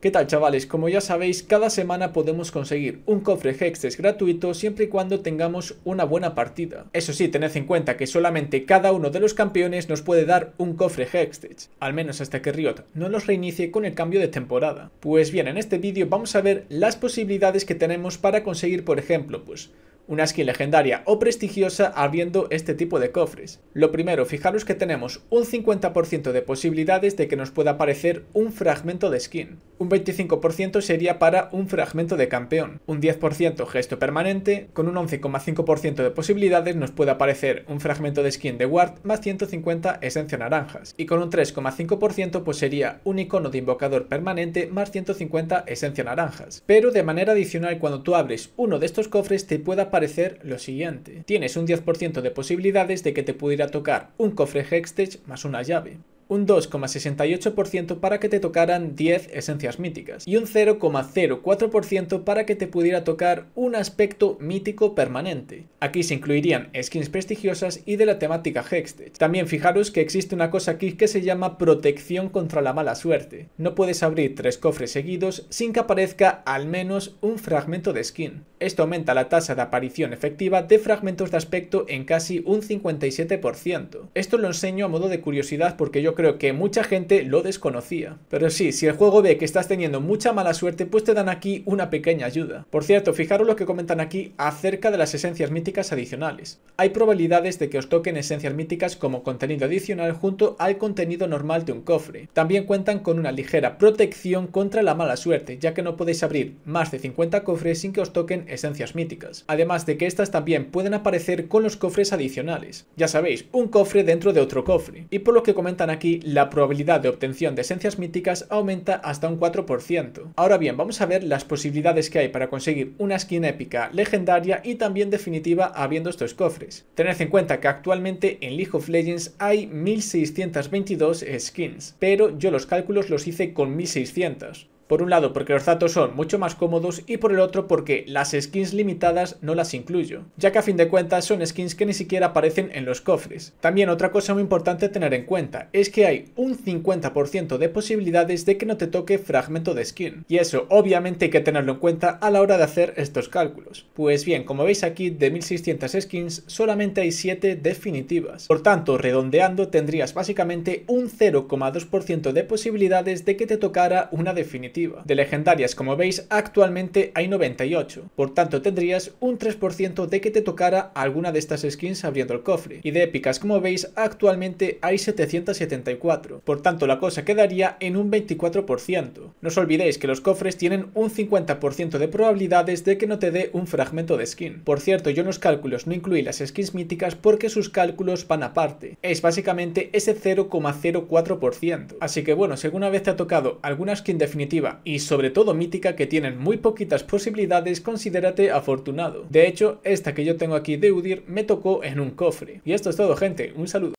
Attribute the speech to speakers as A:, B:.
A: ¿Qué tal chavales? Como ya sabéis, cada semana podemos conseguir un cofre Hextech gratuito siempre y cuando tengamos una buena partida. Eso sí, tened en cuenta que solamente cada uno de los campeones nos puede dar un cofre Hextech, al menos hasta que Riot no los reinicie con el cambio de temporada. Pues bien, en este vídeo vamos a ver las posibilidades que tenemos para conseguir, por ejemplo, pues una skin legendaria o prestigiosa abriendo este tipo de cofres. Lo primero, fijaros que tenemos un 50% de posibilidades de que nos pueda aparecer un fragmento de skin un 25% sería para un fragmento de campeón, un 10% gesto permanente, con un 11,5% de posibilidades nos puede aparecer un fragmento de skin de Ward más 150 esencia naranjas, y con un 3,5% pues sería un icono de invocador permanente más 150 esencia naranjas. Pero de manera adicional cuando tú abres uno de estos cofres te puede aparecer lo siguiente. Tienes un 10% de posibilidades de que te pudiera tocar un cofre Hextech más una llave un 2,68% para que te tocaran 10 esencias míticas y un 0,04% para que te pudiera tocar un aspecto mítico permanente. Aquí se incluirían skins prestigiosas y de la temática Hextech. También fijaros que existe una cosa aquí que se llama protección contra la mala suerte. No puedes abrir tres cofres seguidos sin que aparezca al menos un fragmento de skin. Esto aumenta la tasa de aparición efectiva de fragmentos de aspecto en casi un 57%. Esto lo enseño a modo de curiosidad porque yo creo que mucha gente lo desconocía. Pero sí, si el juego ve que estás teniendo mucha mala suerte, pues te dan aquí una pequeña ayuda. Por cierto, fijaros lo que comentan aquí acerca de las esencias míticas adicionales. Hay probabilidades de que os toquen esencias míticas como contenido adicional junto al contenido normal de un cofre. También cuentan con una ligera protección contra la mala suerte, ya que no podéis abrir más de 50 cofres sin que os toquen esencias míticas, además de que estas también pueden aparecer con los cofres adicionales. Ya sabéis, un cofre dentro de otro cofre. Y por lo que comentan aquí, la probabilidad de obtención de esencias míticas aumenta hasta un 4%. Ahora bien, vamos a ver las posibilidades que hay para conseguir una skin épica, legendaria y también definitiva habiendo estos cofres. Tened en cuenta que actualmente en League of Legends hay 1622 skins, pero yo los cálculos los hice con 1600 por un lado porque los datos son mucho más cómodos y por el otro porque las skins limitadas no las incluyo, ya que a fin de cuentas son skins que ni siquiera aparecen en los cofres. También otra cosa muy importante tener en cuenta es que hay un 50% de posibilidades de que no te toque fragmento de skin, y eso obviamente hay que tenerlo en cuenta a la hora de hacer estos cálculos. Pues bien, como veis aquí de 1600 skins solamente hay 7 definitivas, por tanto redondeando tendrías básicamente un 0,2% de posibilidades de que te tocara una definitiva de legendarias, como veis, actualmente hay 98, por tanto tendrías un 3% de que te tocara alguna de estas skins abriendo el cofre. Y de épicas, como veis, actualmente hay 774, por tanto la cosa quedaría en un 24%. No os olvidéis que los cofres tienen un 50% de probabilidades de que no te dé un fragmento de skin. Por cierto, yo en los cálculos no incluí las skins míticas porque sus cálculos van aparte. Es básicamente ese 0,04%. Así que bueno, si alguna vez te ha tocado alguna skin definitiva y sobre todo mítica que tienen muy poquitas posibilidades, considérate afortunado. De hecho, esta que yo tengo aquí de Udir me tocó en un cofre. Y esto es todo gente, un saludo.